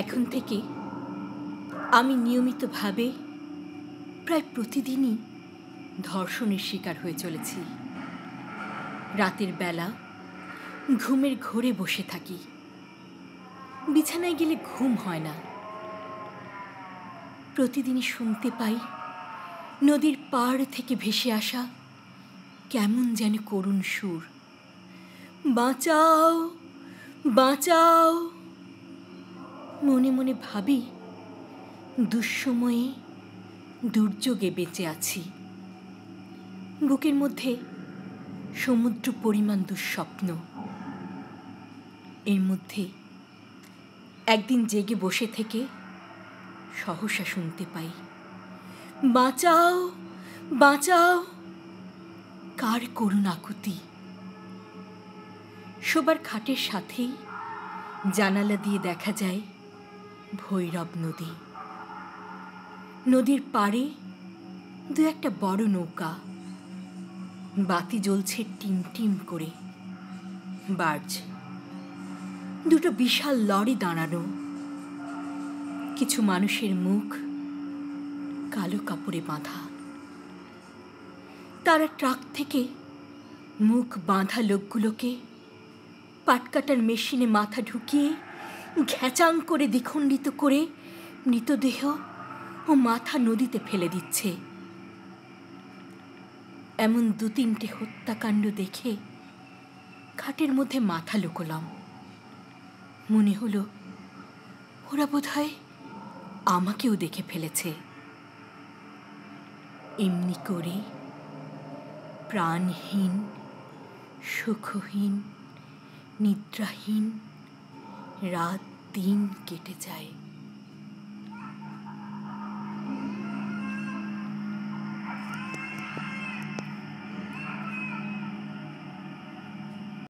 এখন থেকে আমি নিয়মিতভাবে প্রায় প্রতিদিনই ধর্ষণের শিকার হয়ে চলেছি রাতের বেলা ঘুমের ঘোরে বসে থাকি বিছানায় গেলে ঘুম হয় না প্রতিদিনই শুনতে পাই নদীর পাড় থেকে ভেসে আসা কেমন যেন করুণ সুর বাঁচাও বাঁচাও মনে মনে ভাবি দুঃসময়ে দুর্যোগে বেঁচে আছি বুকের মধ্যে সমুদ্র পরিমাণ দুঃস্বপ্ন এর মধ্যে একদিন জেগে বসে থেকে সহসা শুনতে পাই বাঁচাও বাঁচাও কার করুণ আকুতি সবার খাটের সাথেই জানালা দিয়ে দেখা যায় ভৈরব নদী নদীর পাড়ে দু একটা বড় নৌকা বাতি জ্বলছে টিম টিম করে বার্জ দুটো বিশাল লরি দাঁড়ানো কিছু মানুষের মুখ কালো কাপড়ে বাঁধা তারা ট্রাক থেকে মুখ বাঁধা লোকগুলোকে পাটকাটার মেশিনে মাথা ঢুকিয়ে ঘ্যাচাং করে দ্বিখণ্ডিত করে মৃতদেহ ও মাথা নদীতে ফেলে দিচ্ছে এমন দু তিনটে হত্যাকাণ্ড দেখে খাটের মধ্যে মাথা লুকলাম মনে হলো ওরা বোধ হয় আমাকেও দেখে ফেলেছে এমনি করে প্রাণহীন সুখহীন নিদ্রাহীন রাত দিন কেটে যায়